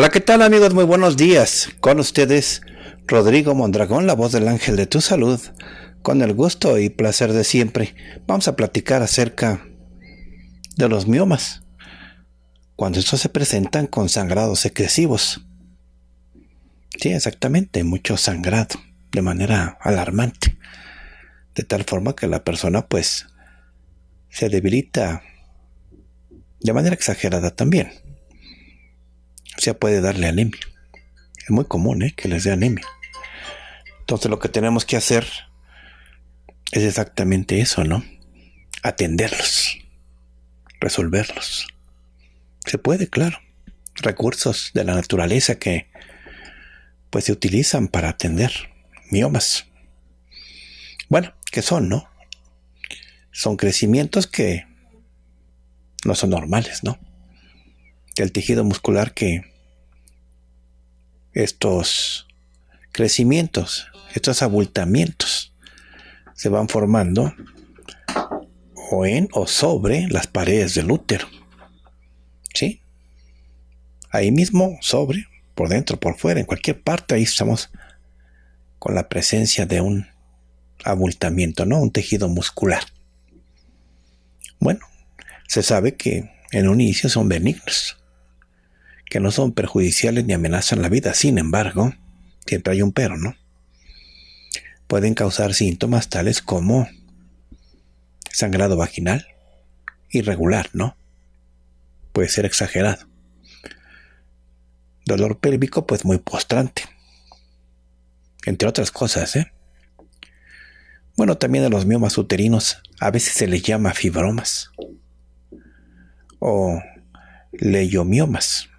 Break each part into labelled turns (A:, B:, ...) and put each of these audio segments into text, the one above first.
A: Hola, ¿qué tal amigos? Muy buenos días. Con ustedes, Rodrigo Mondragón, la voz del ángel de tu salud, con el gusto y placer de siempre. Vamos a platicar acerca de los miomas, cuando estos se presentan con sangrados excesivos. Sí, exactamente, mucho sangrado, de manera alarmante. De tal forma que la persona pues se debilita de manera exagerada también puede darle anemia. Es muy común ¿eh? que les dé anemia. Entonces lo que tenemos que hacer es exactamente eso, ¿no? Atenderlos, resolverlos. Se puede, claro. Recursos de la naturaleza que pues se utilizan para atender miomas. Bueno, ¿qué son, no? Son crecimientos que no son normales, ¿no? Del tejido muscular que estos crecimientos, estos abultamientos se van formando o en o sobre las paredes del útero. ¿Sí? Ahí mismo, sobre, por dentro, por fuera, en cualquier parte, ahí estamos con la presencia de un abultamiento, ¿no? Un tejido muscular. Bueno, se sabe que en un inicio son benignos que no son perjudiciales ni amenazan la vida. Sin embargo, siempre hay un pero, ¿no? Pueden causar síntomas tales como sangrado vaginal, irregular, ¿no? Puede ser exagerado. Dolor pélvico, pues muy postrante. Entre otras cosas, ¿eh? Bueno, también a los miomas uterinos a veces se les llama fibromas o leyomiomas.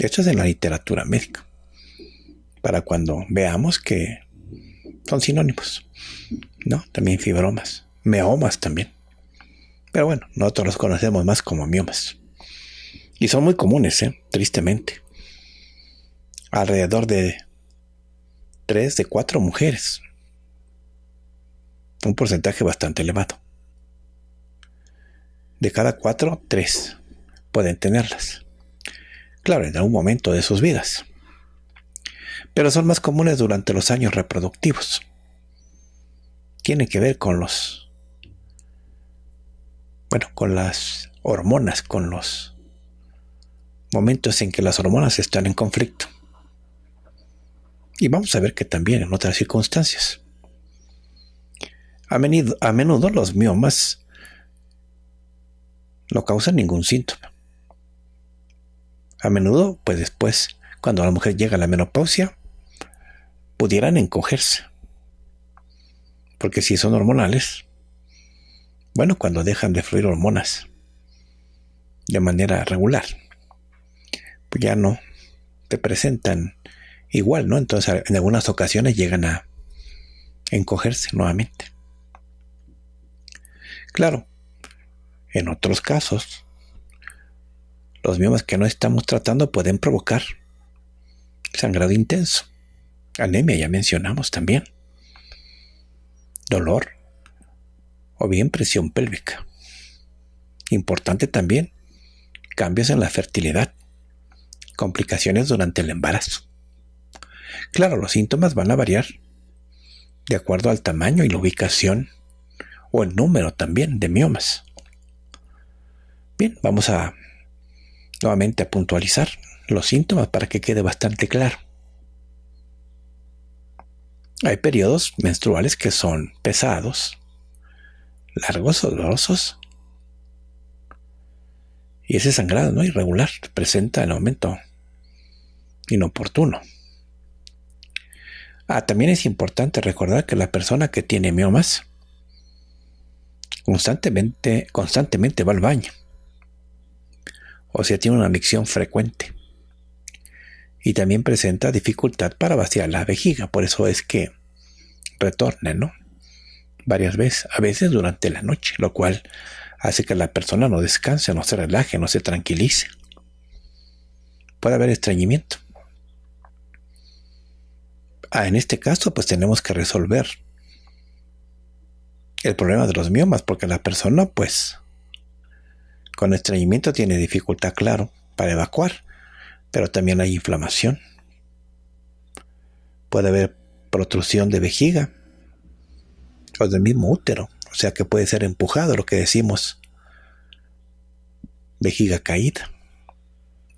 A: Esto es en la literatura médica. Para cuando veamos que son sinónimos, ¿no? También fibromas, meomas también. Pero bueno, nosotros los conocemos más como miomas. Y son muy comunes, ¿eh? tristemente. Alrededor de 3 de 4 mujeres. Un porcentaje bastante elevado. De cada cuatro, tres pueden tenerlas claro, en algún momento de sus vidas, pero son más comunes durante los años reproductivos. Tienen que ver con los, bueno, con las hormonas, con los momentos en que las hormonas están en conflicto. Y vamos a ver que también en otras circunstancias. A menudo, a menudo los miomas no causan ningún síntoma a menudo, pues después, cuando la mujer llega a la menopausia, pudieran encogerse. Porque si son hormonales, bueno, cuando dejan de fluir hormonas de manera regular, pues ya no te presentan igual, ¿no? Entonces en algunas ocasiones llegan a encogerse nuevamente. Claro, en otros casos los miomas que no estamos tratando pueden provocar sangrado intenso, anemia ya mencionamos también, dolor o bien presión pélvica. Importante también cambios en la fertilidad, complicaciones durante el embarazo. Claro, los síntomas van a variar de acuerdo al tamaño y la ubicación o el número también de miomas. Bien, vamos a nuevamente a puntualizar los síntomas para que quede bastante claro. Hay periodos menstruales que son pesados, largos, dolorosos, y ese sangrado no irregular presenta el aumento inoportuno. Ah, también es importante recordar que la persona que tiene miomas constantemente, constantemente va al baño o sea, tiene una adicción frecuente. Y también presenta dificultad para vaciar la vejiga, por eso es que retorna, ¿no? Varias veces, a veces durante la noche, lo cual hace que la persona no descanse, no se relaje, no se tranquilice. Puede haber estreñimiento. Ah, en este caso, pues tenemos que resolver el problema de los miomas, porque la persona, pues, con estreñimiento tiene dificultad, claro, para evacuar, pero también hay inflamación. Puede haber protrusión de vejiga o del mismo útero, o sea que puede ser empujado, lo que decimos vejiga caída,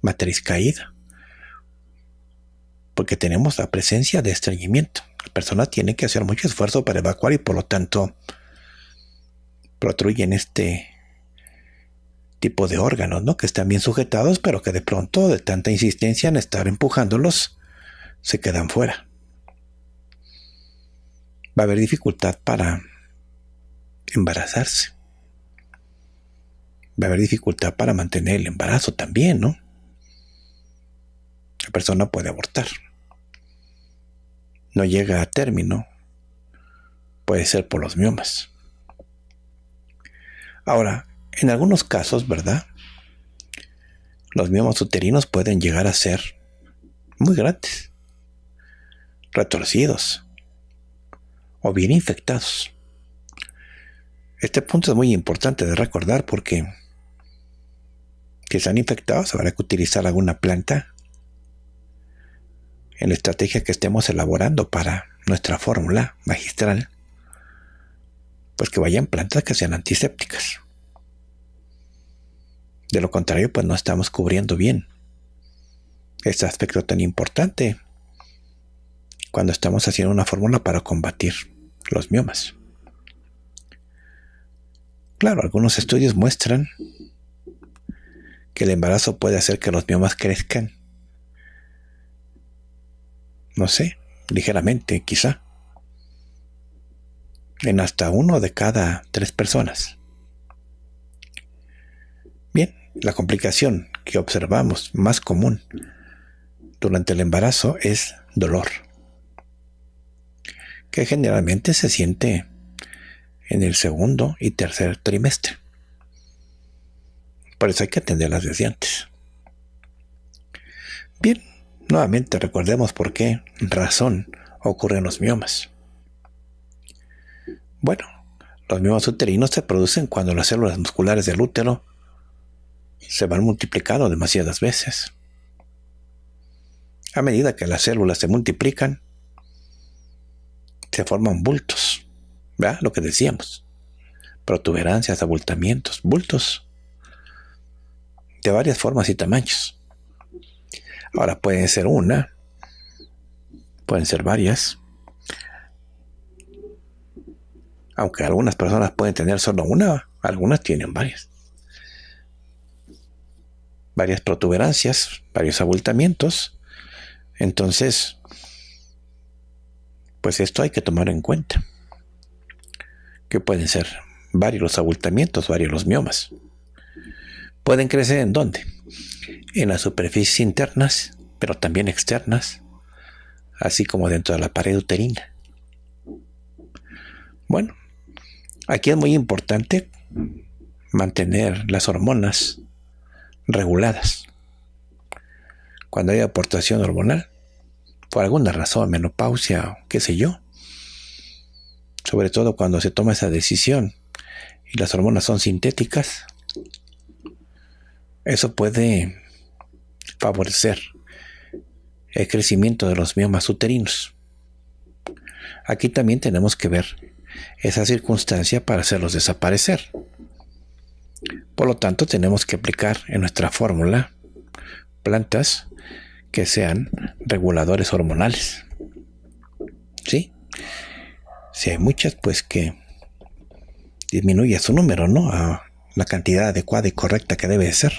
A: matriz caída, porque tenemos la presencia de estreñimiento. La persona tiene que hacer mucho esfuerzo para evacuar y por lo tanto protruyen este tipo de órganos, ¿no? Que están bien sujetados, pero que de pronto, de tanta insistencia en estar empujándolos, se quedan fuera. Va a haber dificultad para embarazarse. Va a haber dificultad para mantener el embarazo también, ¿no? La persona puede abortar. No llega a término. Puede ser por los miomas. Ahora, en algunos casos, ¿verdad? Los miomas uterinos pueden llegar a ser muy grandes, retorcidos o bien infectados. Este punto es muy importante de recordar porque si están infectados habrá que utilizar alguna planta en la estrategia que estemos elaborando para nuestra fórmula magistral, pues que vayan plantas que sean antisépticas. De lo contrario, pues no estamos cubriendo bien este aspecto tan importante cuando estamos haciendo una fórmula para combatir los miomas. Claro, algunos estudios muestran que el embarazo puede hacer que los miomas crezcan, no sé, ligeramente quizá, en hasta uno de cada tres personas. La complicación que observamos más común durante el embarazo es dolor, que generalmente se siente en el segundo y tercer trimestre. Por eso hay que atenderlas desde antes. Bien, nuevamente recordemos por qué razón ocurren los miomas. Bueno, los miomas uterinos se producen cuando las células musculares del útero se van multiplicando demasiadas veces. A medida que las células se multiplican, se forman bultos, ¿verdad? Lo que decíamos, protuberancias, abultamientos, bultos de varias formas y tamaños. Ahora pueden ser una, pueden ser varias, aunque algunas personas pueden tener solo una, algunas tienen varias varias protuberancias, varios abultamientos. Entonces, pues esto hay que tomar en cuenta. Que pueden ser varios los abultamientos, varios los miomas. Pueden crecer en dónde? En las superficies internas, pero también externas, así como dentro de la pared uterina. Bueno, aquí es muy importante mantener las hormonas reguladas. Cuando hay aportación hormonal, por alguna razón, menopausia, qué sé yo, sobre todo cuando se toma esa decisión y las hormonas son sintéticas, eso puede favorecer el crecimiento de los miomas uterinos. Aquí también tenemos que ver esa circunstancia para hacerlos desaparecer. Por lo tanto, tenemos que aplicar en nuestra fórmula plantas que sean reguladores hormonales. ¿Sí? Si hay muchas, pues que disminuya su número, ¿no? A la cantidad adecuada y correcta que debe ser.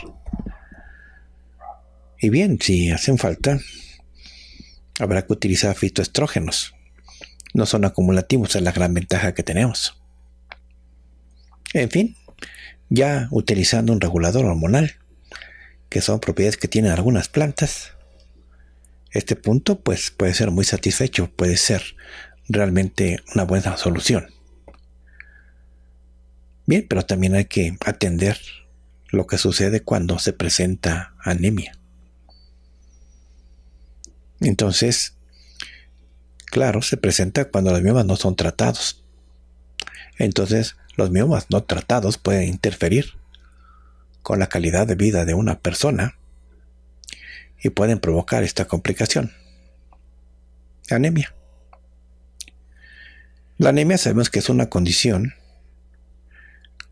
A: Y bien, si hacen falta, habrá que utilizar fitoestrógenos. No son acumulativos, es la gran ventaja que tenemos. En fin, ya utilizando un regulador hormonal, que son propiedades que tienen algunas plantas. Este punto pues puede ser muy satisfecho, puede ser realmente una buena solución. Bien, pero también hay que atender lo que sucede cuando se presenta anemia. Entonces, claro, se presenta cuando los miomas no son tratados. Entonces, los miomas no tratados pueden interferir con la calidad de vida de una persona y pueden provocar esta complicación. Anemia. La anemia sabemos que es una condición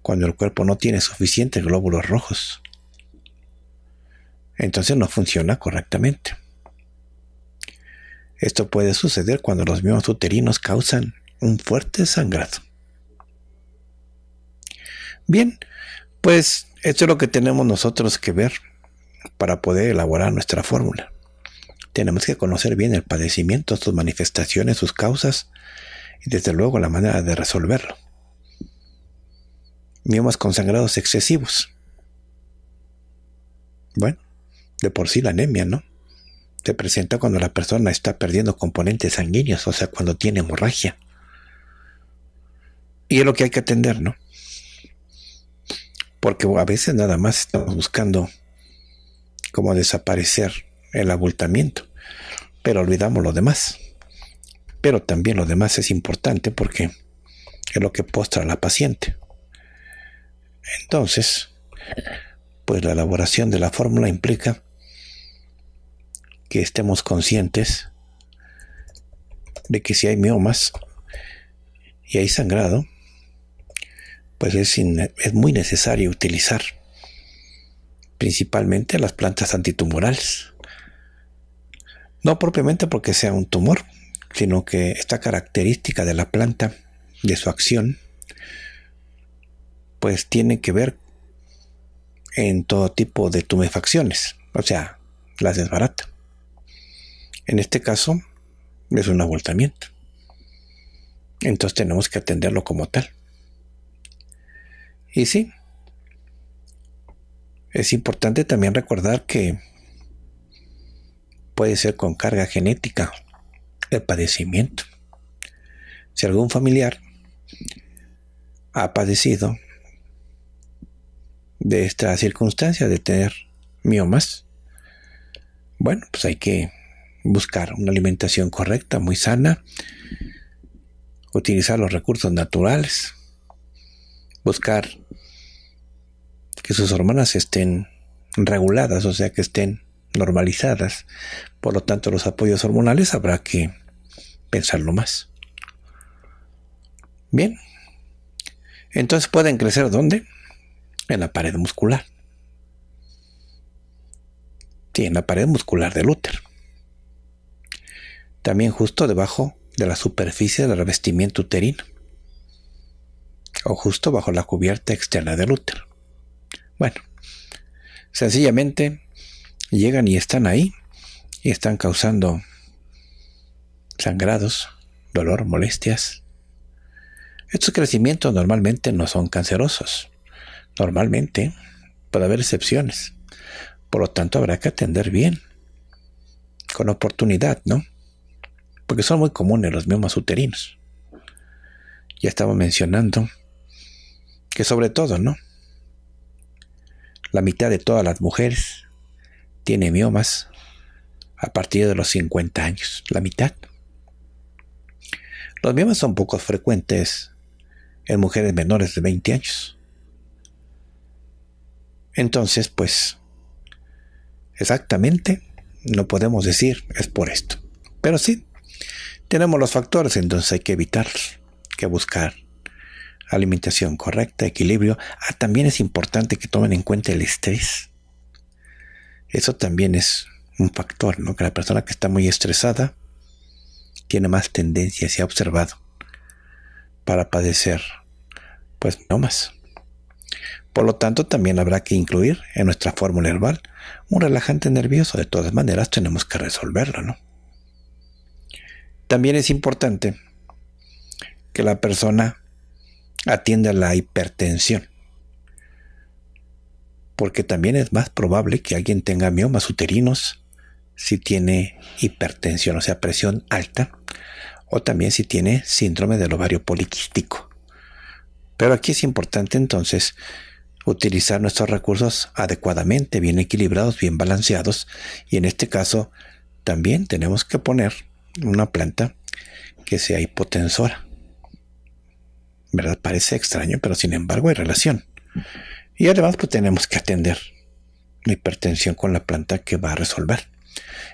A: cuando el cuerpo no tiene suficientes glóbulos rojos. Entonces no funciona correctamente. Esto puede suceder cuando los miomas uterinos causan un fuerte sangrado. Bien, pues esto es lo que tenemos nosotros que ver para poder elaborar nuestra fórmula. Tenemos que conocer bien el padecimiento, sus manifestaciones, sus causas y desde luego la manera de resolverlo. Miomas consagrados excesivos. Bueno, de por sí la anemia, ¿no? Se presenta cuando la persona está perdiendo componentes sanguíneos, o sea, cuando tiene hemorragia. Y es lo que hay que atender, ¿no? porque a veces nada más estamos buscando cómo desaparecer el abultamiento, pero olvidamos lo demás. Pero también lo demás es importante porque es lo que postra la paciente. Entonces, pues la elaboración de la fórmula implica que estemos conscientes de que si hay miomas y hay sangrado, pues es, muy necesario utilizar principalmente las plantas antitumorales. No propiamente porque sea un tumor, sino que esta característica de la planta, de su acción, pues tiene que ver en todo tipo de tumefacciones, o sea, las desbarata. En este caso, es un abultamiento, Entonces tenemos que atenderlo como tal. Y sí, es importante también recordar que puede ser con carga genética el padecimiento. Si algún familiar ha padecido de esta circunstancia de tener miomas, bueno, pues hay que buscar una alimentación correcta, muy sana, utilizar los recursos naturales, buscar que sus hormonas estén reguladas, o sea, que estén normalizadas. Por lo tanto, los apoyos hormonales habrá que pensarlo más. Bien. Entonces pueden crecer ¿dónde? En la pared muscular. Sí, en la pared muscular del útero. También justo debajo de la superficie del revestimiento uterino o justo bajo la cubierta externa del útero. Bueno, sencillamente llegan y están ahí y están causando sangrados, dolor, molestias. Estos crecimientos normalmente no son cancerosos. Normalmente puede haber excepciones. Por lo tanto, habrá que atender bien, con oportunidad, ¿no? Porque son muy comunes los miomas uterinos. Ya estaba mencionando que sobre todo, ¿no? La mitad de todas las mujeres tiene miomas a partir de los 50 años, la mitad. Los miomas son poco frecuentes en mujeres menores de 20 años. Entonces, pues, exactamente no podemos decir es por esto. Pero sí, tenemos los factores, entonces hay que evitar, que buscar alimentación correcta, equilibrio. Ah, también es importante que tomen en cuenta el estrés. Eso también es un factor, ¿no? Que la persona que está muy estresada tiene más tendencia, se ha observado, para padecer, pues no más. Por lo tanto, también habrá que incluir en nuestra fórmula herbal un relajante nervioso. De todas maneras, tenemos que resolverlo, ¿no? También es importante que la persona a la hipertensión. Porque también es más probable que alguien tenga miomas uterinos si tiene hipertensión, o sea, presión alta, o también si tiene síndrome del ovario poliquístico. Pero aquí es importante entonces utilizar nuestros recursos adecuadamente, bien equilibrados, bien balanceados, y en este caso también tenemos que poner una planta que sea hipotensora ¿verdad? Parece extraño, pero sin embargo hay relación. Y además, pues tenemos que atender la hipertensión con la planta que va a resolver.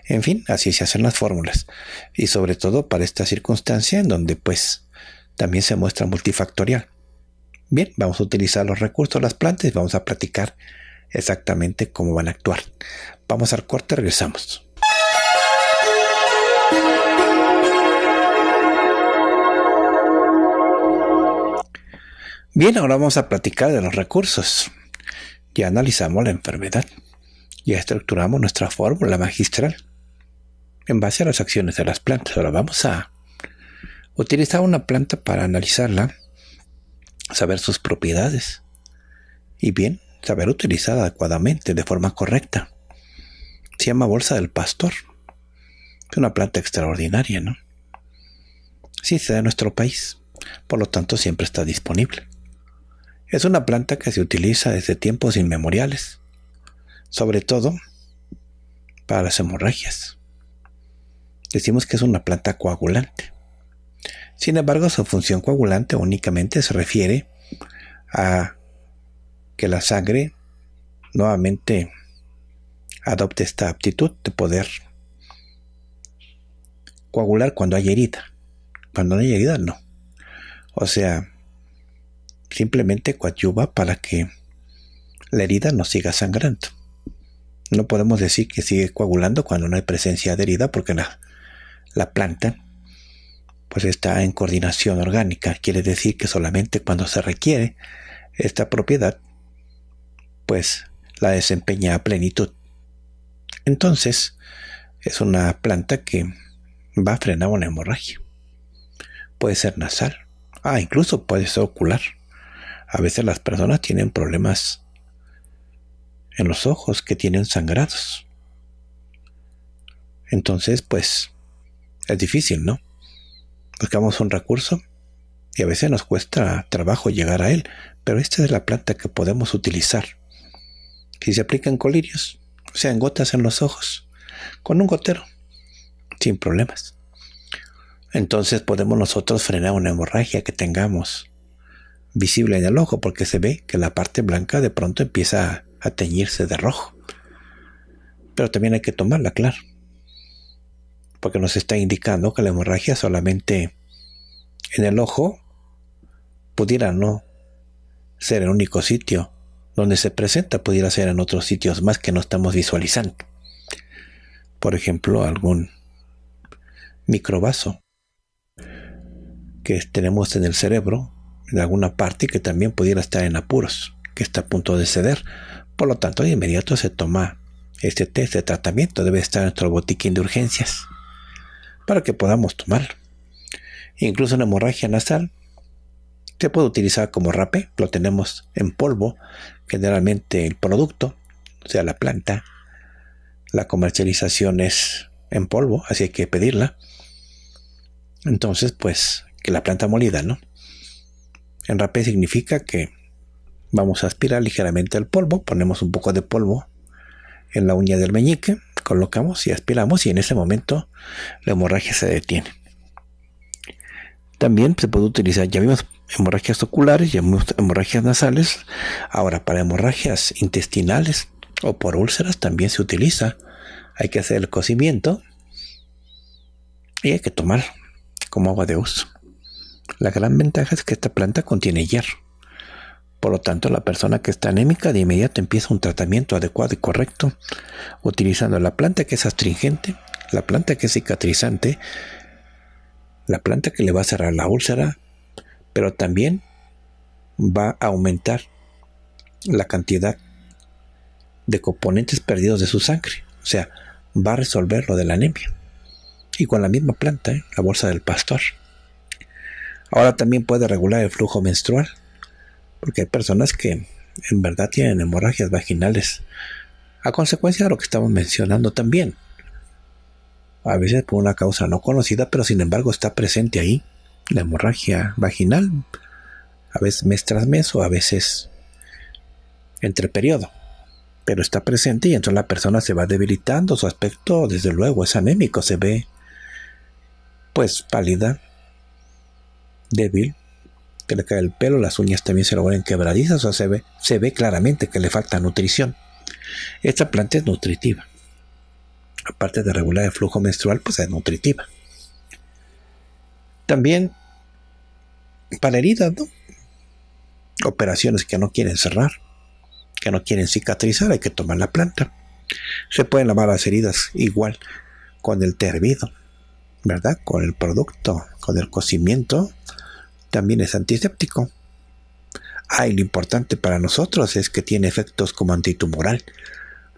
A: En fin, así se hacen las fórmulas. Y sobre todo para esta circunstancia en donde pues también se muestra multifactorial. Bien, vamos a utilizar los recursos de las plantas y vamos a platicar exactamente cómo van a actuar. Vamos al corte, regresamos. Bien, ahora vamos a platicar de los recursos. Ya analizamos la enfermedad. Ya estructuramos nuestra fórmula magistral en base a las acciones de las plantas. Ahora vamos a utilizar una planta para analizarla, saber sus propiedades y bien, saber utilizarla adecuadamente, de forma correcta. Se llama bolsa del pastor. Es una planta extraordinaria, ¿no? Sí, se da en nuestro país. Por lo tanto, siempre está disponible. Es una planta que se utiliza desde tiempos inmemoriales, sobre todo para las hemorragias. Decimos que es una planta coagulante. Sin embargo, su función coagulante únicamente se refiere a que la sangre nuevamente adopte esta aptitud de poder coagular cuando hay herida. Cuando no hay herida, no. O sea, simplemente coadyuva para que la herida no siga sangrando. No podemos decir que sigue coagulando cuando no hay presencia de herida porque la, planta pues está en coordinación orgánica. Quiere decir que solamente cuando se requiere esta propiedad pues la desempeña a plenitud. Entonces es una planta que va a frenar una hemorragia. Puede ser nasal, ah, incluso puede ser ocular. A veces las personas tienen problemas en los ojos que tienen sangrados. Entonces, pues, es difícil, ¿no? Buscamos un recurso y a veces nos cuesta trabajo llegar a él, pero esta es la planta que podemos utilizar. Si se aplica en colirios, o sea, en gotas en los ojos, con un gotero, sin problemas. Entonces podemos nosotros frenar una hemorragia que tengamos visible en el ojo porque se ve que la parte blanca de pronto empieza a teñirse de rojo. Pero también hay que tomarla, claro. Porque nos está indicando que la hemorragia solamente en el ojo pudiera no ser el único sitio donde se presenta, pudiera ser en otros sitios más que no estamos visualizando. Por ejemplo, algún microvaso que tenemos en el cerebro en alguna parte que también pudiera estar en apuros, que está a punto de ceder. Por lo tanto, de inmediato se toma este test de tratamiento, debe estar en nuestro botiquín de urgencias para que podamos tomar. Incluso una hemorragia nasal se puede utilizar como rape, lo tenemos en polvo, generalmente el producto, o sea, la planta, la comercialización es en polvo, así hay que pedirla. Entonces, pues, que la planta molida, ¿no? En rapé significa que vamos a aspirar ligeramente el polvo, ponemos un poco de polvo en la uña del meñique, colocamos y aspiramos y en ese momento la hemorragia se detiene. También se puede utilizar, ya vimos hemorragias oculares, ya vimos hemorragias nasales. Ahora, para hemorragias intestinales o por úlceras también se utiliza. Hay que hacer el cocimiento y hay que tomar como agua de uso. La gran ventaja es que esta planta contiene hierro. Por lo tanto, la persona que está anémica de inmediato empieza un tratamiento adecuado y correcto, utilizando la planta que es astringente, la planta que es cicatrizante, la planta que le va a cerrar la úlcera, pero también va a aumentar la cantidad de componentes perdidos de su sangre. O sea, va a resolver lo de la anemia. Y con la misma planta, ¿eh? la bolsa del pastor. Ahora también puede regular el flujo menstrual, porque hay personas que en verdad tienen hemorragias vaginales a consecuencia de lo que estamos mencionando también. A veces por una causa no conocida, pero sin embargo está presente ahí la hemorragia vaginal, a veces mes tras mes o a veces entre periodo. Pero está presente y entonces la persona se va debilitando, su aspecto desde luego es anémico, se ve pues pálida, débil, que le cae el pelo, las uñas también se lo ven quebradizas, o sea, se ve, claramente que le falta nutrición. Esta planta es nutritiva. Aparte de regular el flujo menstrual, pues es nutritiva. También para heridas, ¿no? Operaciones que no quieren cerrar, que no quieren cicatrizar, hay que tomar la planta. Se pueden lavar las heridas igual con el tervido. ¿verdad? Con el producto, con el cocimiento, también es antiséptico. Ah, y lo importante para nosotros es que tiene efectos como antitumoral.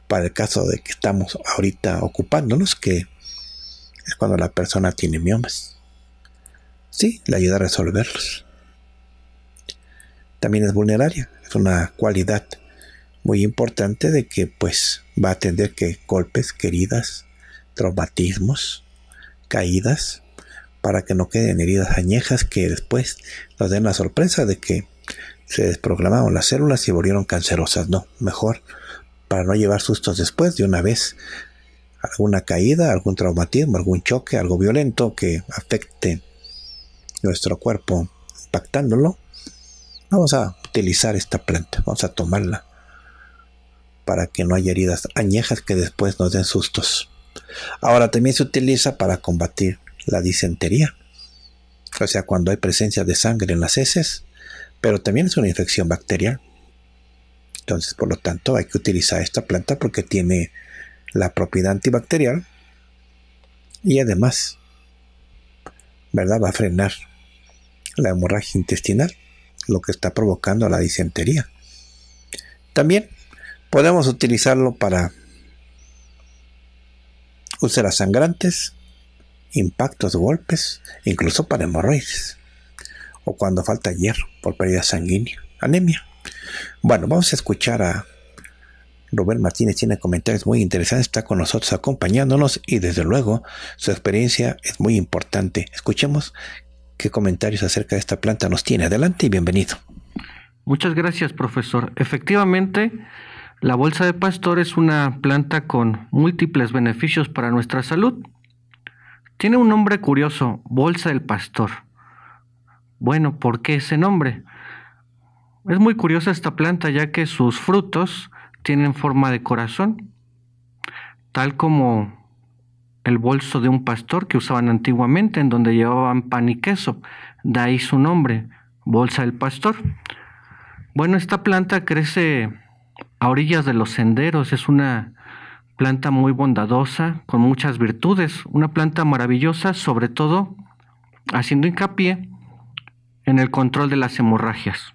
A: Para el caso de que estamos ahorita ocupándonos, que es cuando la persona tiene miomas. Sí, le ayuda a resolverlos. También es vulneraria, es una cualidad muy importante de que pues va a atender que golpes, queridas, traumatismos, caídas para que no queden heridas añejas que después nos den la sorpresa de que se desprogramaron las células y volvieron cancerosas. No, mejor para no llevar sustos después de una vez alguna caída, algún traumatismo, algún choque, algo violento que afecte nuestro cuerpo impactándolo, vamos a utilizar esta planta, vamos a tomarla para que no haya heridas añejas que después nos den sustos. Ahora también se utiliza para combatir la disentería, o sea, cuando hay presencia de sangre en las heces, pero también es una infección bacterial. Entonces, por lo tanto, hay que utilizar esta planta porque tiene la propiedad antibacterial y además, ¿verdad? Va a frenar la hemorragia intestinal, lo que está provocando la disentería. También podemos utilizarlo para úlceras sangrantes, impactos, golpes, incluso para hemorroides, o cuando falta hierro por pérdida sanguínea, anemia. Bueno, vamos a escuchar a Robert Martínez, tiene comentarios muy interesantes, está con nosotros acompañándonos y desde luego su experiencia es muy importante. Escuchemos qué comentarios acerca de esta planta nos tiene. Adelante y bienvenido.
B: Muchas gracias, profesor. Efectivamente, la bolsa de pastor es una planta con múltiples beneficios para nuestra salud. Tiene un nombre curioso, bolsa del pastor. Bueno, ¿por qué ese nombre? Es muy curiosa esta planta ya que sus frutos tienen forma de corazón, tal como el bolso de un pastor que usaban antiguamente en donde llevaban pan y queso. De ahí su nombre, bolsa del pastor. Bueno, esta planta crece a orillas de los senderos. Es una planta muy bondadosa, con muchas virtudes, una planta maravillosa, sobre todo haciendo hincapié en el control de las hemorragias.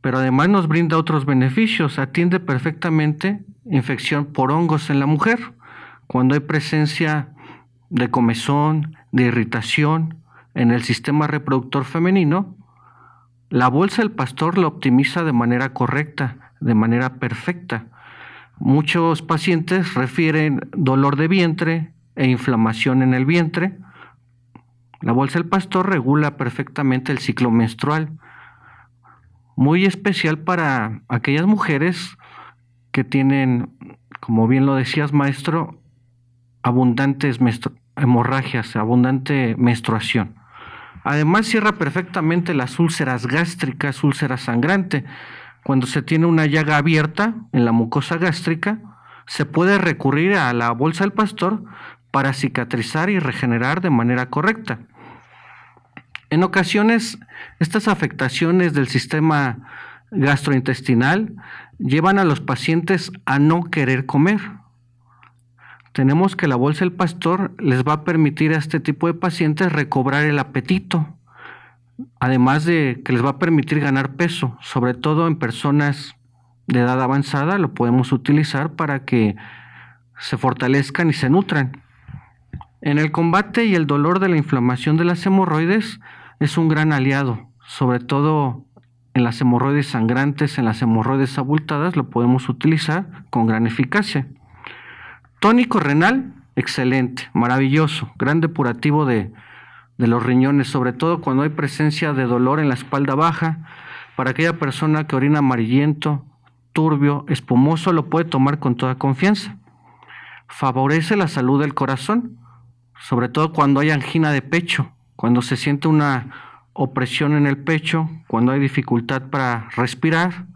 B: Pero además nos brinda otros beneficios, atiende perfectamente infección por hongos en la mujer, cuando hay presencia de comezón, de irritación en el sistema reproductor femenino, la bolsa del pastor la optimiza de manera correcta, de manera perfecta. Muchos pacientes refieren dolor de vientre e inflamación en el vientre. La bolsa del pastor regula perfectamente el ciclo menstrual, muy especial para aquellas mujeres que tienen, como bien lo decías maestro, abundantes hemorragias, abundante menstruación. Además cierra perfectamente las úlceras gástricas, úlceras sangrante, cuando se tiene una llaga abierta en la mucosa gástrica, se puede recurrir a la bolsa del pastor para cicatrizar y regenerar de manera correcta. En ocasiones, estas afectaciones del sistema gastrointestinal llevan a los pacientes a no querer comer. Tenemos que la bolsa del pastor les va a permitir a este tipo de pacientes recobrar el apetito además de que les va a permitir ganar peso, sobre todo en personas de edad avanzada, lo podemos utilizar para que se fortalezcan y se nutran. En el combate y el dolor de la inflamación de las hemorroides es un gran aliado, sobre todo en las hemorroides sangrantes, en las hemorroides abultadas, lo podemos utilizar con gran eficacia. Tónico renal, excelente, maravilloso, gran depurativo de, de los riñones, sobre todo cuando hay presencia de dolor en la espalda baja. Para aquella persona que orina amarillento, turbio, espumoso, lo puede tomar con toda confianza. Favorece la salud del corazón, sobre todo cuando hay angina de pecho, cuando se siente una opresión en el pecho, cuando hay dificultad para respirar.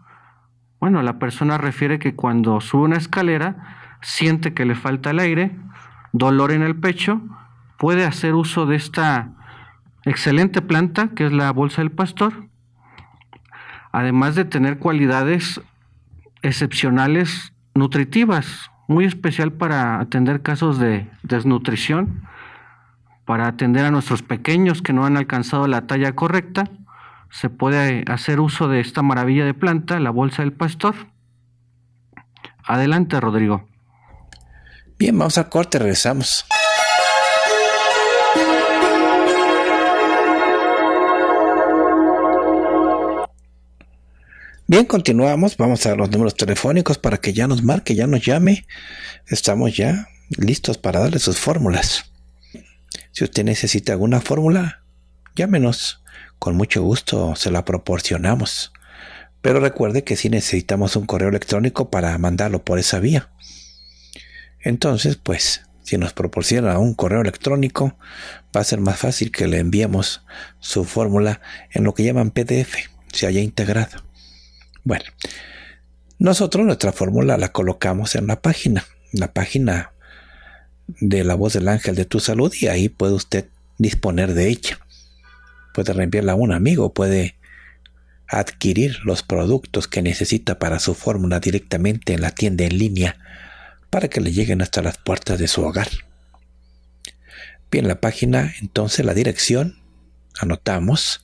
B: Bueno, la persona refiere que cuando sube una escalera siente que le falta el aire, dolor en el pecho, puede hacer uso de esta excelente planta que es la bolsa del pastor, además de tener cualidades excepcionales nutritivas, muy especial para atender casos de desnutrición, para atender a nuestros pequeños que no han alcanzado la talla correcta, se puede hacer uso de esta maravilla de planta, la bolsa del pastor. Adelante, Rodrigo. Bien, vamos a corte, regresamos.
A: Bien, continuamos. Vamos a los números telefónicos para que ya nos marque, ya nos llame. Estamos ya listos para darle sus fórmulas. Si usted necesita alguna fórmula, llámenos. Con mucho gusto se la proporcionamos. Pero recuerde que si sí necesitamos un correo electrónico para mandarlo por esa vía. Entonces, pues, si nos proporciona un correo electrónico, va a ser más fácil que le enviemos su fórmula en lo que llaman PDF, se haya integrado. Bueno, nosotros nuestra fórmula la colocamos en la página, la página de la voz del ángel de tu salud y ahí puede usted disponer de ella. Puede reenviarla a un amigo, puede adquirir los productos que necesita para su fórmula directamente en la tienda en línea para que le lleguen hasta las puertas de su hogar. Bien, la página, entonces la dirección Anotamos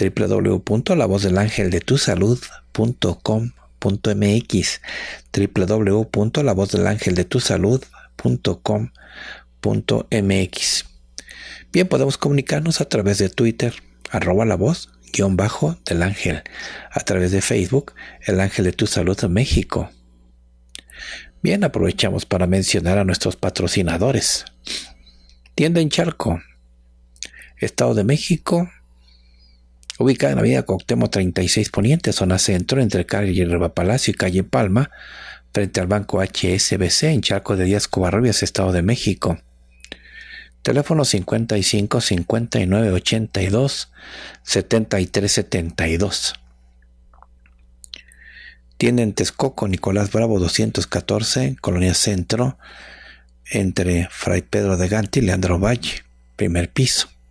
A: www.lavozdelangeldetusalud.com.mx www.lavozdelangeldetusalud.com.mx Bien, podemos comunicarnos a través de Twitter, arroba la voz, guión bajo del ángel, a través de Facebook, el ángel de tu salud México. Bien, aprovechamos para mencionar a nuestros patrocinadores. Tienda en Charco, Estado de México, ubicada en la avenida Coctemo 36 Poniente, zona centro, entre calle Reba Palacio y calle Palma, frente al banco HSBC en Charco de Díaz Covarrubias, Estado de México. Teléfono 55 59 82 73 72. Tiene en Texcoco Nicolás Bravo 214, Colonia Centro, entre Fray Pedro de Ganti y Leandro Valle, primer piso.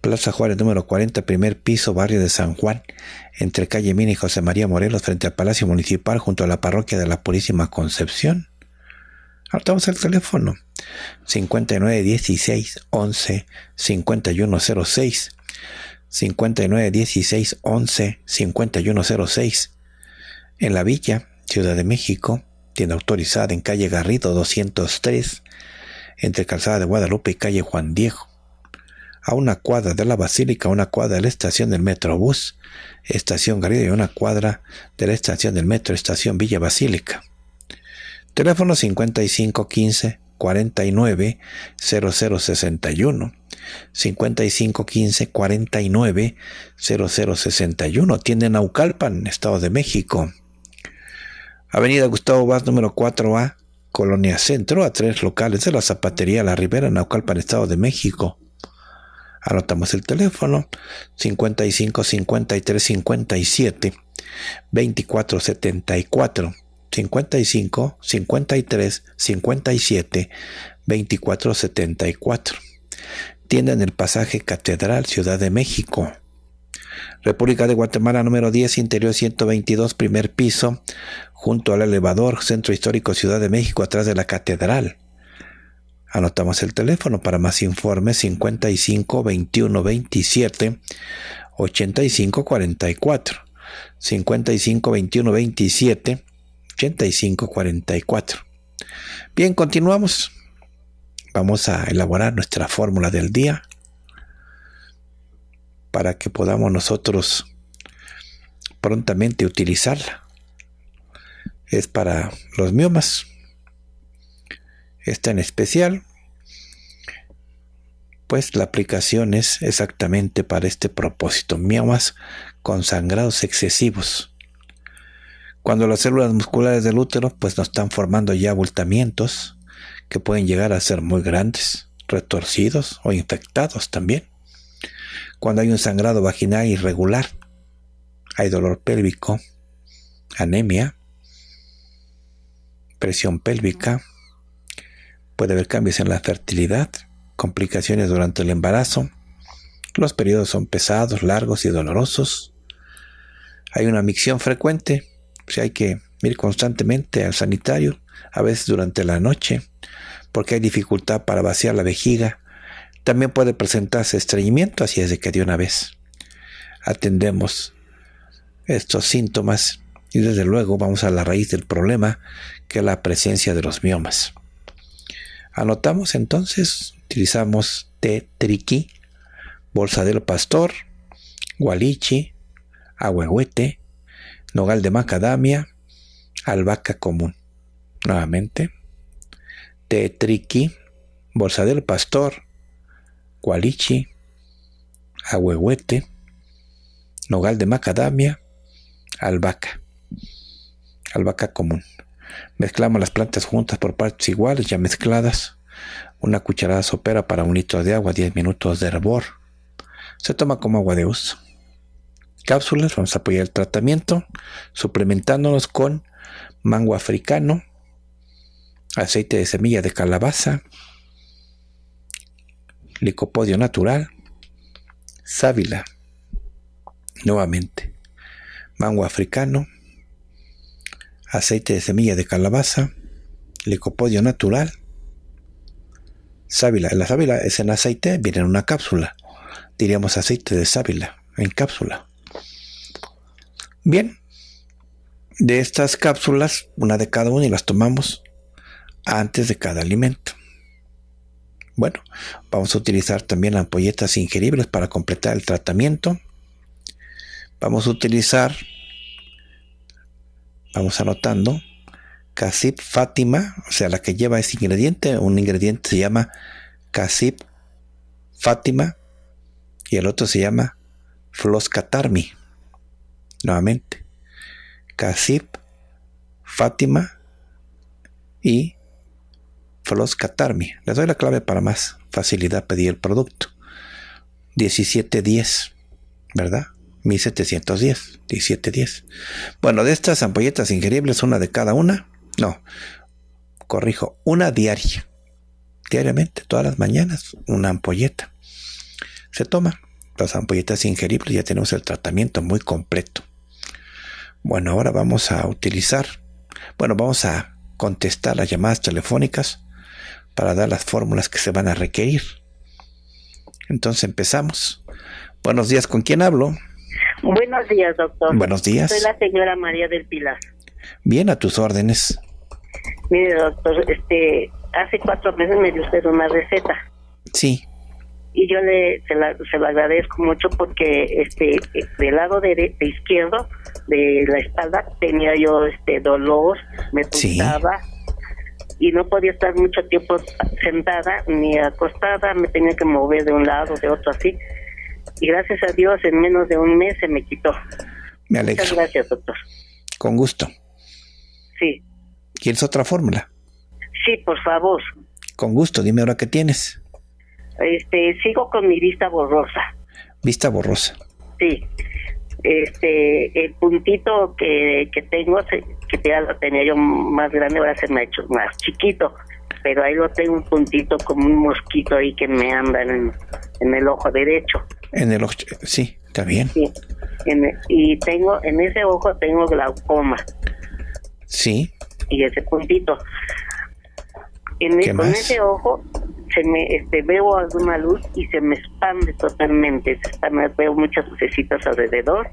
A: Plaza Juárez número 40, primer piso, barrio de San Juan, entre calle Mina y José María Morelos, frente al Palacio Municipal, junto a la parroquia de la Purísima Concepción. Ahora el teléfono. 5916 11 5106. 5916 11 5106. En la Villa, Ciudad de México, tienda autorizada en calle Garrido 203, entre Calzada de Guadalupe y calle Juan Diego a una cuadra de la basílica, a una cuadra de la estación del Metrobús, estación Garrido y una cuadra de la estación del Metro, estación Villa Basílica. Teléfono 5515 49 0061 5515 49 0061 tienda Naucalpan, Estado de México. Avenida Gustavo Vaz número 4A, Colonia Centro, a tres locales de la Zapatería La Ribera, Naucalpan, Estado de México. Anotamos el teléfono 55 53 57 24 74 55 53 57 24 74. Tienda en el pasaje Catedral, Ciudad de México. República de Guatemala número 10, interior 122, primer piso, junto al elevador, Centro Histórico Ciudad de México, atrás de la Catedral. Anotamos el teléfono para más informes 55 21 27 85 44. 55 21 27 85 44. Bien, continuamos. Vamos a elaborar nuestra fórmula del día para que podamos nosotros prontamente utilizarla. Es para los miomas. Esta en especial pues la aplicación es exactamente para este propósito, miomas con sangrados excesivos. Cuando las células musculares del útero pues nos están formando ya abultamientos que pueden llegar a ser muy grandes, retorcidos o infectados también. Cuando hay un sangrado vaginal irregular, hay dolor pélvico, anemia, presión pélvica, puede haber cambios en la fertilidad, complicaciones durante el embarazo, los periodos son pesados, largos y dolorosos, hay una micción frecuente, si pues hay que ir constantemente al sanitario, a veces durante la noche, porque hay dificultad para vaciar la vejiga. También puede presentarse estreñimiento, así es de que de una vez atendemos estos síntomas y desde luego vamos a la raíz del problema, que es la presencia de los miomas. Anotamos entonces, utilizamos tetriqui, bolsa del pastor, gualichi, agüehuete, nogal de macadamia, albahaca común. Nuevamente, tetriqui, bolsa del pastor, gualichi, agüehuete, nogal de macadamia, albahaca, albahaca común. Mezclamos las plantas juntas por partes iguales, ya mezcladas. Una cucharada sopera para un litro de agua, 10 minutos de hervor. Se toma como agua de uso. Cápsulas, vamos a apoyar el tratamiento, suplementándonos con mango africano, aceite de semilla de calabaza, licopodio natural, sábila, nuevamente, mango africano, aceite de semilla de calabaza, licopodio natural, sábila. La sábila es en aceite, viene en una cápsula. Diríamos aceite de sábila, en cápsula. Bien, de estas cápsulas, una de cada una y las tomamos antes de cada alimento. Bueno, vamos a utilizar también ampolletas ingeribles para completar el tratamiento. Vamos a utilizar Vamos anotando. Casip Fátima, o sea, la que lleva ese ingrediente. Un ingrediente se llama Casip Fátima y el otro se llama Floscatarmi. Nuevamente. Casip Fátima y Floscatarmi. Les doy la clave para más facilidad pedir el producto. 1710, ¿verdad? 1710, 1710. Bueno, de estas ampolletas ingeribles, una de cada una, no, corrijo, una diaria, diariamente, todas las mañanas, una ampolleta. Se toma las ampolletas ingeribles, ya tenemos el tratamiento muy completo. Bueno, ahora vamos a utilizar, bueno, vamos a contestar las llamadas telefónicas para dar las fórmulas que se van a requerir. Entonces empezamos. Buenos días, ¿con quién hablo?
C: Buenos días, doctor. Buenos días. Soy la señora María del Pilar.
A: Bien, a tus órdenes.
C: Mire, doctor, este, hace cuatro meses me dio usted una receta. Sí. Y yo le, se, la, se lo agradezco mucho porque este, del lado de, izquierdo de la espalda tenía yo este dolor, me pulsaba. y no podía estar mucho tiempo sentada ni acostada, me tenía que mover de un lado, de otro así, y gracias a Dios en menos de un mes se me quitó. Me alegro. Muchas gracias, doctor. Con gusto. Sí.
A: ¿Quieres otra fórmula?
C: Sí, por favor.
A: Con gusto, dime ahora qué tienes.
C: Este, sigo con mi vista borrosa.
A: Vista borrosa.
C: Sí. Este, el puntito que, tengo, que ya lo tenía yo más grande, ahora se me ha hecho más chiquito. Pero ahí lo tengo un puntito como un mosquito ahí que me anda en el ojo derecho.
A: En el ojo, sí, está bien.
C: y tengo, en ese ojo tengo glaucoma. Sí. Y ese puntito. En con ese ojo se me, este, veo alguna luz y se me expande totalmente. Se veo muchas lucecitas alrededor.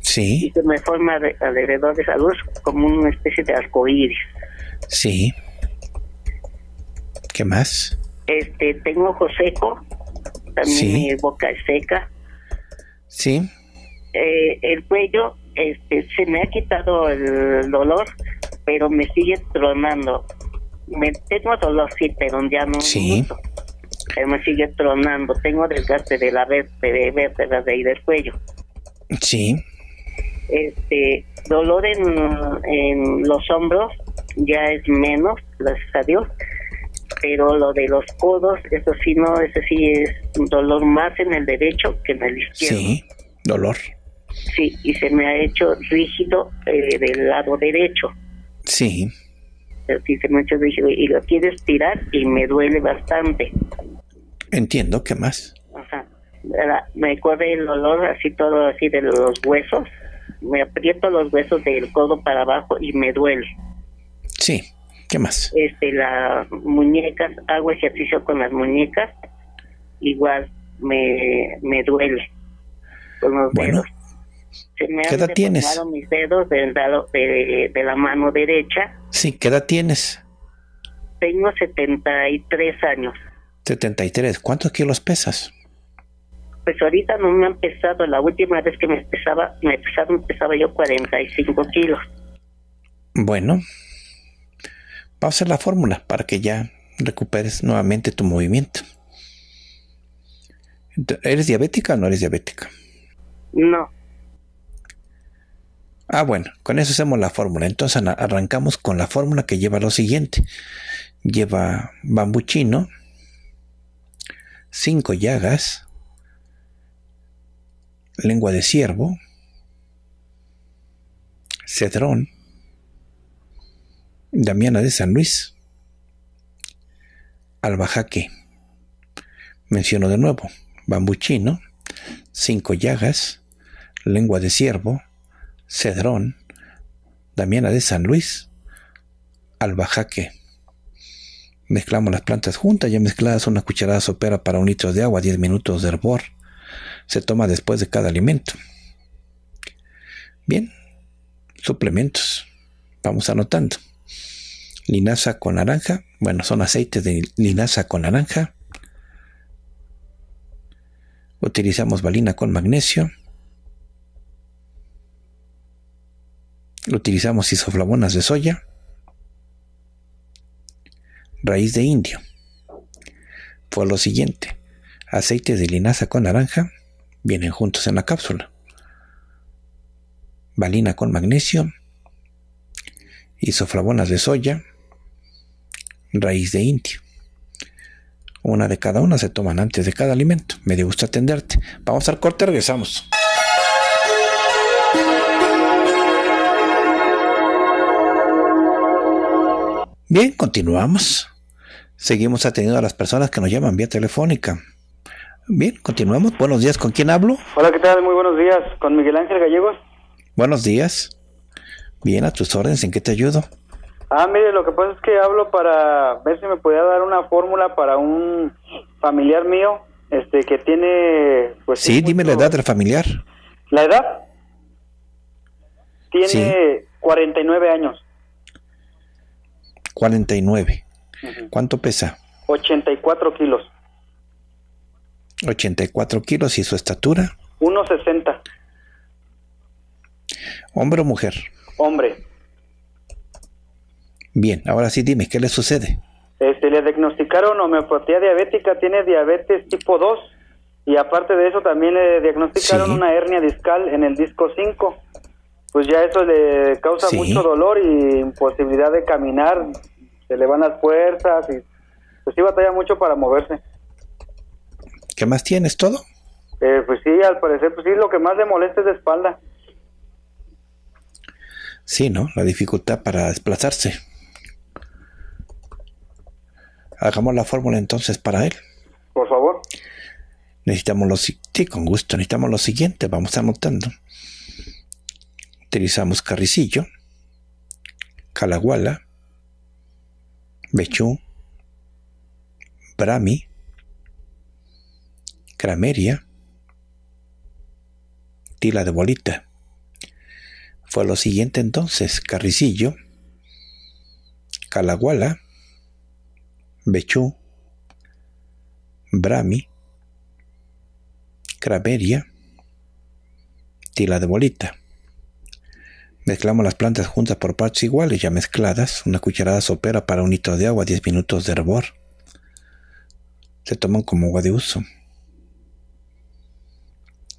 C: Sí. Y se me forma alrededor de esa luz como una especie de arcoíris.
A: Sí. ¿Qué más?
C: Este, tengo ojo seco también mi boca seca. Sí. Eh, el cuello, este, se me ha quitado el dolor, pero me sigue tronando. Me, tengo dolor, sí, pero ya no. Sí. Pero me sigue tronando. Tengo desgaste de la vértebra de ahí del cuello. Sí. Este, dolor en, en los hombros ya es menos, gracias a Dios pero lo de los codos, eso sí no, ese sí es un dolor más en el derecho que en el izquierdo. Sí, dolor. Sí, y se me ha hecho rígido eh, del lado derecho. Sí. sí, se me ha hecho rígido y lo quiero estirar y me duele bastante.
A: Entiendo, ¿qué más?
C: Ajá. me corre el dolor así todo así de los huesos. Me aprieto los huesos del codo para abajo y me duele.
A: Sí. ¿Qué
C: más? Este, las muñecas, hago ejercicio con las muñecas, igual me, me duele con los bueno, dedos. Se me ¿Qué edad tienes? mis dedos del lado de, de, la mano derecha.
A: Sí, ¿qué edad tienes?
C: Tengo 73 años.
A: 73, ¿cuántos kilos pesas?
C: Pues ahorita no me han pesado, la última vez que me pesaba, me pesaba, pesaba yo 45 kilos.
A: Bueno, va a hacer la fórmula para que ya recuperes nuevamente tu movimiento. ¿Eres diabética o no eres diabética? No. Ah, bueno, con eso hacemos la fórmula. Entonces arrancamos con la fórmula que lleva lo siguiente. Lleva bambuchino, chino, 5 llagas, lengua de ciervo, cedrón, Damiana de San Luis, albajaque, menciono de nuevo, Bambuchino. cinco llagas, lengua de ciervo, cedrón, Damiana de San Luis, albajaque. Mezclamos las plantas juntas, ya mezcladas una cucharada sopera para un litro de agua, 10 minutos de hervor. Se toma después de cada alimento. Bien, suplementos. Vamos anotando linaza con naranja. Bueno, son aceites de linaza con naranja. Utilizamos valina con magnesio. Utilizamos isoflavonas de soya. Raíz de indio. Fue lo siguiente. Aceites de linaza con naranja vienen juntos en la cápsula. Valina con magnesio. Isoflavonas de soya raíz de indio. Una de cada una se toman antes de cada alimento. Me gusta atenderte. Vamos al corte, regresamos. Bien, continuamos. Seguimos atendiendo a las personas que nos llaman vía telefónica. Bien, continuamos. Buenos días, ¿con quién hablo?
D: Hola, ¿qué tal? Muy buenos días, con Miguel Ángel Gallegos.
A: Buenos días. Bien, a tus órdenes, ¿en qué te ayudo?
D: Ah, mire, lo que pasa es que hablo para ver si me podía dar una fórmula para un familiar mío, este, que tiene...
A: Pues, sí, dime la edad del familiar.
D: ¿La edad? Tiene 49 años.
A: 49. ¿Cuánto pesa?
D: 84 kilos.
A: 84 kilos y su estatura.
D: 1,60. ¿Hombre o mujer? Hombre.
A: Bien, ahora sí dime, ¿qué le sucede?
D: Este, le diagnosticaron homeopatía diabética, tiene diabetes tipo 2 y aparte de eso también le diagnosticaron una hernia discal en el disco 5. Pues ya eso le causa mucho dolor y imposibilidad de caminar, se le van las fuerzas y pues sí batalla mucho para moverse.
A: ¿Qué más tienes? ¿Todo?
D: Eh, pues sí, al parecer, pues sí, lo que más le molesta es la espalda.
A: Sí, ¿no? La dificultad para desplazarse. Hagamos la fórmula entonces para él. Por favor. Necesitamos lo sí, con gusto. Necesitamos lo siguiente. Vamos anotando. Utilizamos carricillo, calaguala, bechú, brami, crameria, tila de bolita. Fue lo siguiente entonces, carricillo, calaguala, Bechú, Brami Craveria, tila de bolita. Mezclamos las plantas juntas por partes iguales, ya mezcladas. Una cucharada sopera para un litro de agua, 10 minutos de hervor. Se toman como agua de uso.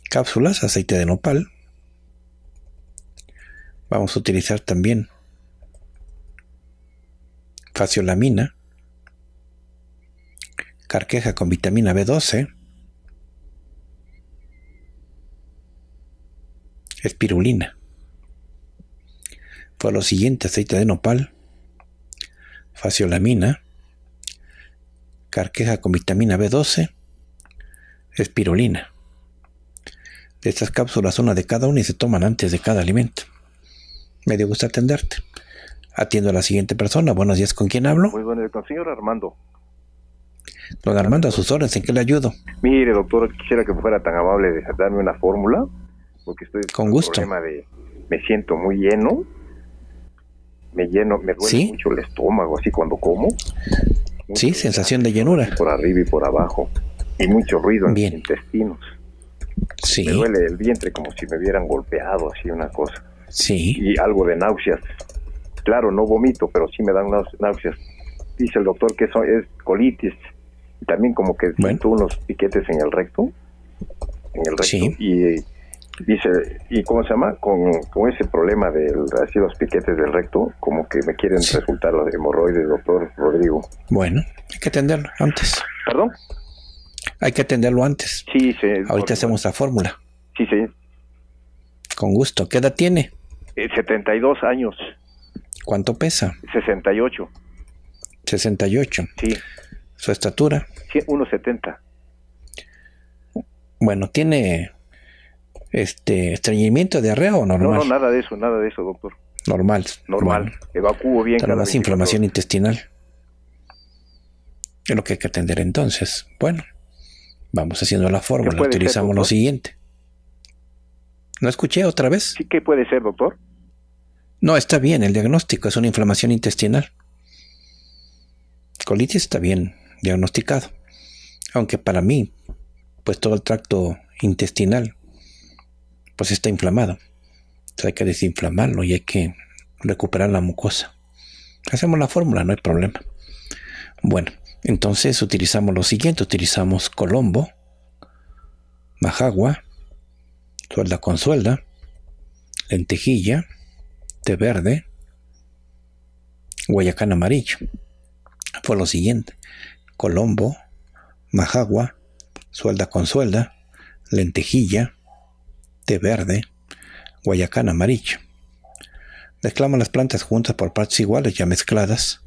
A: Cápsulas, aceite de nopal. Vamos a utilizar también faciolamina, carqueja con vitamina B12, espirulina. fue lo siguiente, aceite de nopal, faciolamina, carqueja con vitamina B12, espirulina. De estas cápsulas, una de cada una y se toman antes de cada alimento. Me dio gusto atenderte. Atiendo a la siguiente persona. Buenos días, ¿con quién hablo? Muy buenos días, con el señor Armando. Don Armando, a sus horas, ¿en qué le ayudo? Mire, doctor, quisiera que fuera tan amable de darme una fórmula, porque estoy con gusto. Problema de, me siento muy lleno, me lleno, me duele mucho el estómago, así cuando como. sí, sensación de llenura. Por arriba y por abajo, y mucho ruido en los intestinos. Sí. Me duele el vientre como si me hubieran golpeado, así una cosa. Sí. Y algo de náuseas. Claro, no vomito, pero sí me dan náuseas. Dice el doctor que eso es colitis también como que tuvo unos piquetes en el recto, en el recto, y eh, dice, ¿y cómo se llama? Con, ese problema de así los piquetes del recto, como que me quieren resultar los hemorroides, doctor Rodrigo. Bueno, hay que atenderlo antes. ¿Perdón? Hay que atenderlo antes. Sí, sí. Ahorita hacemos la fórmula. Sí, sí. Con gusto. ¿Qué edad tiene? 72 eh, años. ¿Cuánto pesa? 68. 68. Sí su estatura. 1,70. Bueno, ¿tiene este estreñimiento, diarrea o normal? No, no, nada de eso, nada de eso, doctor. Normal. Normal. Evacúo bien. Nada más inflamación intestinal. Es lo que hay que atender entonces. Bueno, vamos haciendo la fórmula, utilizamos lo siguiente. ¿No escuché otra vez? Sí, ¿qué puede ser, doctor? No, está bien el diagnóstico, es una inflamación intestinal. Colitis está bien, diagnosticado. Aunque para mí, pues todo el tracto intestinal, pues está inflamado. hay que desinflamarlo y hay que recuperar la mucosa. Hacemos la fórmula, no hay problema. Bueno, entonces utilizamos lo siguiente, utilizamos colombo, majagua, suelda con suelda, lentejilla, té verde, guayacán amarillo. Fue lo siguiente. Colombo, Majagua, Suelda con Suelda, Lentejilla, Té Verde, Guayacán Amarillo. Mezclamos las plantas juntas por partes iguales ya mezcladas.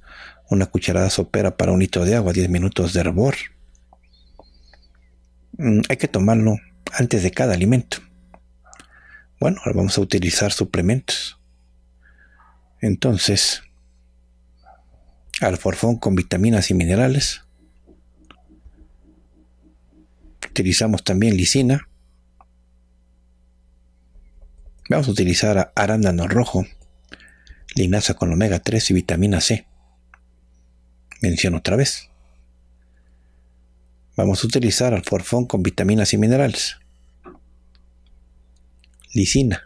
A: Una cucharada sopera para un litro de agua, 10 minutos de hervor. Mm, hay que tomarlo antes de cada alimento. Bueno, ahora vamos a utilizar suplementos. Entonces, alforfón con vitaminas y minerales, Utilizamos también lisina. Vamos a utilizar arándano rojo, linaza con omega 3 y vitamina C. Menciono otra vez. Vamos a utilizar alforfón con vitaminas y minerales. Lisina.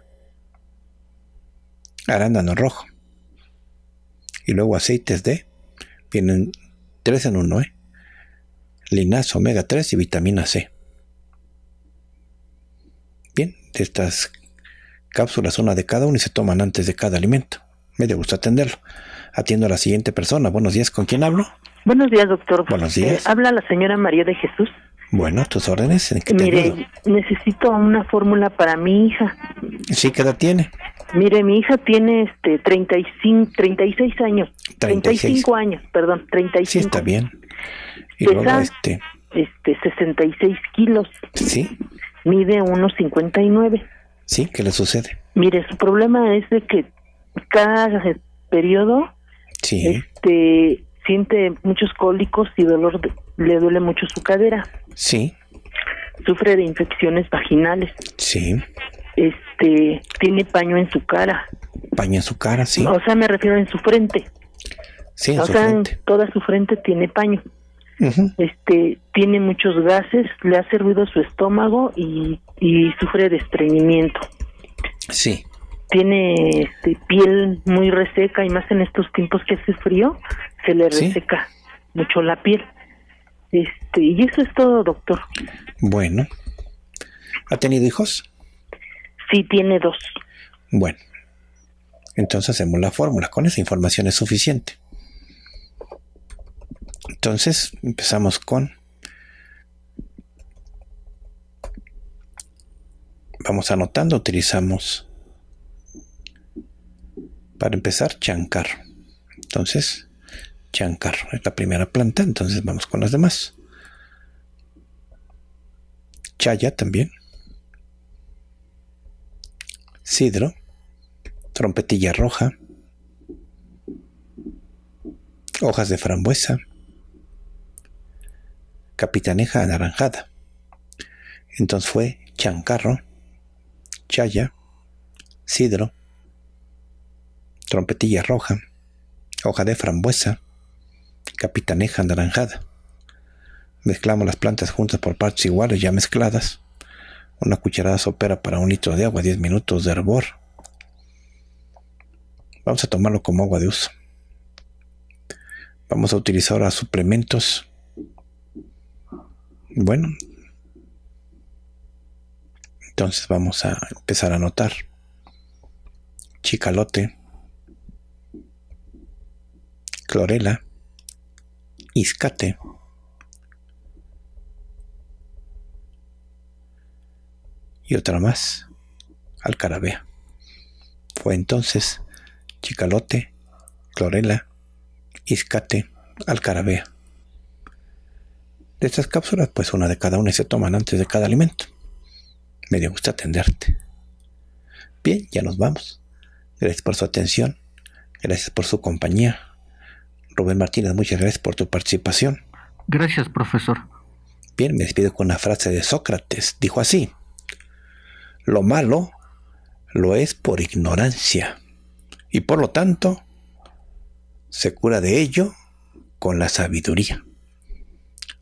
A: Arándano rojo. Y luego aceites de. Vienen tres en uno, ¿eh? Linaza, omega 3 y vitamina C estas cápsulas, una de cada uno, y se toman antes de cada alimento. Me gusta atenderlo. Atiendo a la siguiente persona. Buenos días, ¿con quién hablo? Buenos días, doctor. Buenos días.
E: Eh, habla la señora María de Jesús.
A: Bueno, tus órdenes. Mire,
E: necesito una fórmula para mi hija.
A: ¿Sí? ¿Qué edad tiene?
E: Mire, mi hija tiene este 35, 36 años. 35 años, perdón, 35. Sí, está bien. Y Pesa, luego este... este 66 kilos. Sí mide unos 59.
A: Sí, ¿qué le sucede?
E: Mire, su problema es de que cada periodo este, siente muchos cólicos y dolor, le duele mucho su cadera. Sí. Sufre de infecciones vaginales. Sí. Este, tiene paño en su cara.
A: Paño en su cara, sí. O
E: sea, me refiero en su frente. Sí, en o su sea, toda su frente tiene paño este, tiene muchos gases, le hace ruido su estómago y, sufre de estreñimiento. Sí. Tiene este, piel muy reseca y más en estos tiempos que hace frío, se le reseca mucho la piel. Este, y eso es todo, doctor.
A: Bueno. ¿Ha tenido hijos?
E: Sí, tiene dos.
A: Bueno. Entonces hacemos la fórmula. Con esa información es suficiente. Entonces empezamos con... Vamos anotando, utilizamos para empezar chancar. Entonces, chancar es la primera planta, entonces vamos con las demás. Chaya también. Sidro, trompetilla roja, hojas de frambuesa, capitaneja anaranjada. Entonces fue Chancarro, Chaya, Sidro, Trompetilla Roja, Hoja de Frambuesa, Capitaneja anaranjada. Mezclamos las plantas juntas por partes iguales ya mezcladas. Una cucharada sopera para un litro de agua, 10 minutos de hervor. Vamos a tomarlo como agua de uso. Vamos a utilizar ahora suplementos bueno, entonces vamos a empezar a notar. Chicalote, clorela, iscate, y otra más, alcarabea. Fue entonces chicalote, clorela, iscate, alcarabea de estas cápsulas, pues una de cada una se toman antes de cada alimento. Me dio gusto atenderte. Bien, ya nos vamos. Gracias por su atención. Gracias por su compañía. Rubén Martínez, muchas gracias por tu participación.
B: Gracias, profesor.
A: Bien, me despido con una frase de Sócrates. Dijo así, lo malo lo es por ignorancia y por lo tanto se cura de ello con la sabiduría.